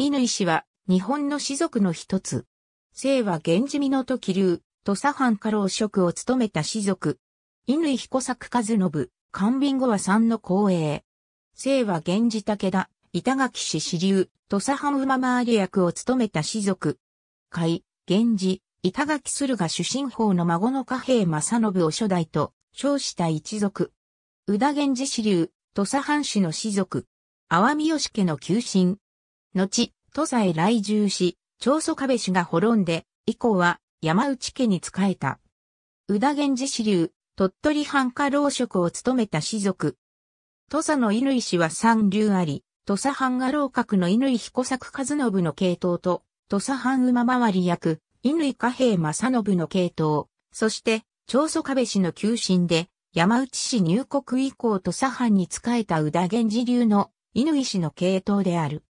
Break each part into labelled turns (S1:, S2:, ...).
S1: 乾氏は日本の士族の一つ。姓は源氏美濃と気流、土佐藩家老職を務めた士族。乾彦作和信、官民後は三の光栄。姓は源氏武田、板垣氏支流、土佐藩馬回り役を務めた士族。海、源氏、板垣駿河主神法の孫の家兵正信を初代と称した一族。宇田源氏支流、土佐藩氏の士族。淡見義家の旧臣、後、土佐へ来住し、長祖壁氏が滅んで、以降は山内家に仕えた。宇田源氏支流、鳥取藩家老職を務めた士族。土佐の乾氏は三流あり、土佐藩家老閣の乾彦作和信の系統と、土佐藩馬回り役、乾家平正信の系統、そして、長祖壁氏の急進で、山内氏入国以降土佐藩に仕えた宇田源氏流の乾氏の系統である。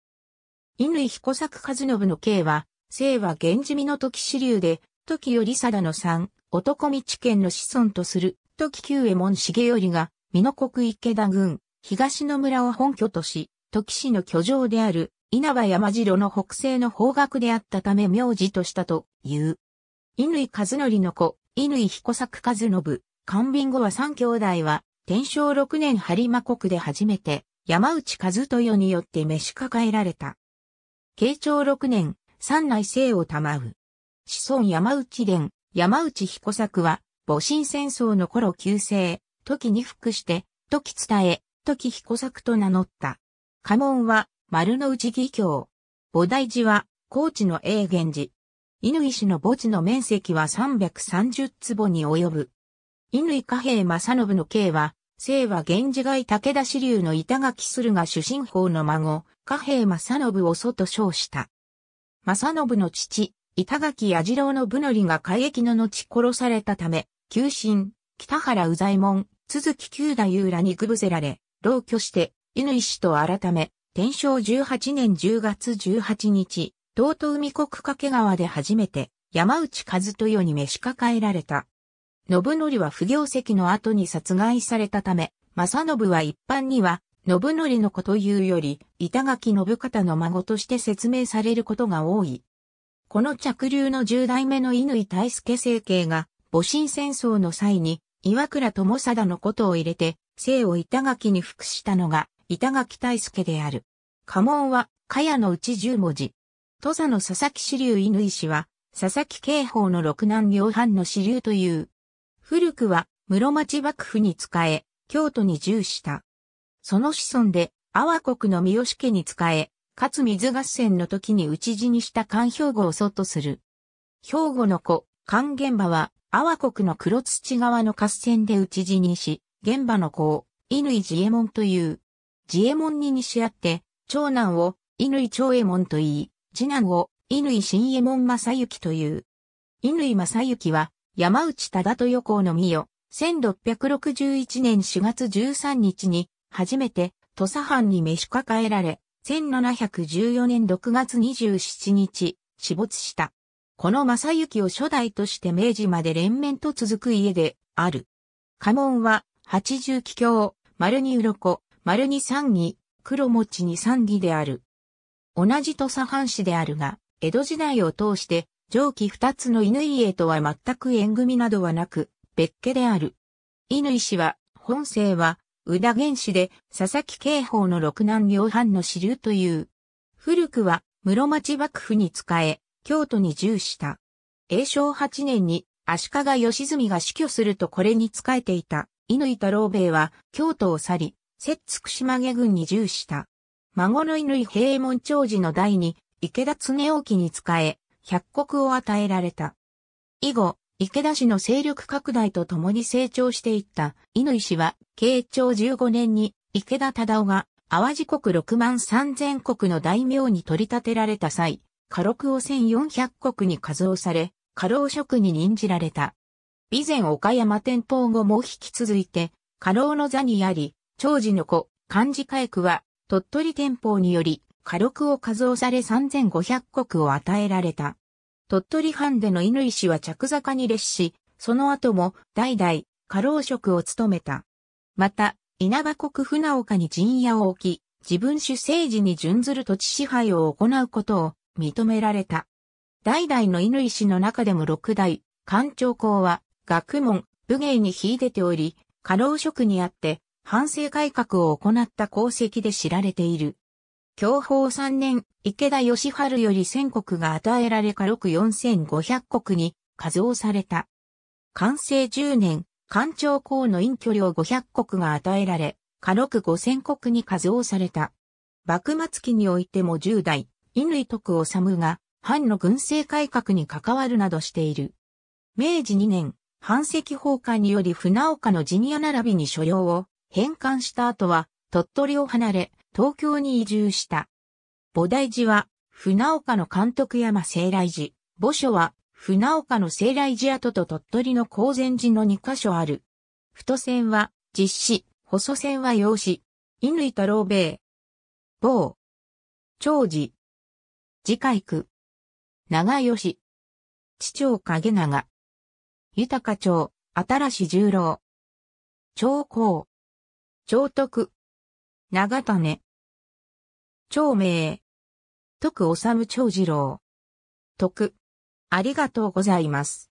S1: 乾彦作和信の刑は、生は源氏美の時支流で、時より貞の三、男道県の子孫とする、時久右衛門重頼が、美濃国池田郡、東の村を本拠とし、時市の居城である、稲葉山城の北西の方角であったため名字としたという。乾和則の子、乾彦作和信、官民後は三兄弟は、天正六年張馬国で初めて、山内和豊によって召し抱えられた。慶長六年、三内生を賜う。子孫山内伝、山内彦作は、戊辰戦争の頃旧姓、時に服して、時伝え、時彦作と名乗った。家紋は、丸の内義教。菩提寺は、高知の永源寺。乾氏の墓地の面積は330坪に及ぶ。乾家平正信の刑は、姓は源氏外武田支流の板垣駿が主神法の孫、貨幣正信を祖と称した。正信の父、板垣矢次郎の部のりが海役の後殺されたため、旧臣、北原宇左衛門、鈴木九太夫らにくぶせられ、老居して、犬石と改め、天正18年10月18日、東都海国掛川で初めて、山内和豊に召し抱えられた。信則は不行跡の後に殺害されたため、正信は一般には、信則の子というより、板垣信方の孫として説明されることが多い。この着流の十代目の乾大輔政慶が、戊辰戦争の際に、岩倉智貞のことを入れて、姓を板垣に服したのが、板垣大輔である。家紋は、かやのうち十文字。土佐の佐々木支流乾氏は、佐々木慶法の六男両藩の支流という。古くは、室町幕府に仕え、京都に従した。その子孫で、阿波国の三好家に仕え、かつ水合戦の時に討ち死にした官兵庫を祖とする。兵庫の子、官現場は、阿波国の黒土側の合戦で討ち死にし、現場の子を、乾自衛門という。自衛門に西あって、長男を、乾長衛門と言い、次男を、乾新衛門正幸という。乾正幸は、山内忠豊公の御代、1661年4月13日に、初めて土佐藩に召し抱えられ、1714年6月27日、死没した。この正幸を初代として明治まで連綿と続く家である。家紋は、八十気境、丸に鱗、丸に三義、黒餅に三義である。同じ土佐藩士であるが、江戸時代を通して、上記二つの犬家とは全く縁組などはなく、別家である。犬氏は、本姓は、宇田原氏で佐々木慶法の六男両藩の支流という。古くは室町幕府に仕え、京都に従した。永正八年に足利義澄が死去するとこれに仕えていた乾太郎兵衛は京都を去り、摂津島間郡に従した。孫の乾平衛門長寺の代に池田常興に仕え、百国を与えられた。以後、池田氏の勢力拡大とともに成長していった乾氏は慶長15年に池田忠夫が淡路国6万3000国の大名に取り立てられた際、家禄を1400国に加増され、家老職に任じられた。備前岡山天保後も引き続いて、家老の座にあり、長寿の子、漢字家役は、鳥取天保により、家禄を加増され3500国を与えられた。鳥取藩での乾氏は着坂に列し、その後も代々家老職を務めた。また、稲葉国船岡に陣屋を置き、自分主政治に準ずる土地支配を行うことを認められた。代々の犬石の中でも六代、官庁公は、学問、武芸に秀でており、過労職にあって、反省改革を行った功績で知られている。享保三年、池田義春より全国が与えられ家禄四千五百国に、加増された。完成十年、官庁公の隠居領500国が与えられ、家禄5000国に数をされた。幕末期においても10代、乾徳治が、藩の軍政改革に関わるなどしている。明治2年、藩籍崩壊により船岡のジニア並びに所領を返還した後は、鳥取を離れ、東京に移住した。菩提寺は、船岡の監督山聖来寺、墓所は、船岡の西来寺跡と鳥取の高前寺の2カ所ある。太線は実施、細線は用紙。犬太郎米。某。長寺。次回区。長吉。地長影長。豊町、新し十郎。長江。長徳。長種。長明。徳治長次郎。徳。ありがとうございます。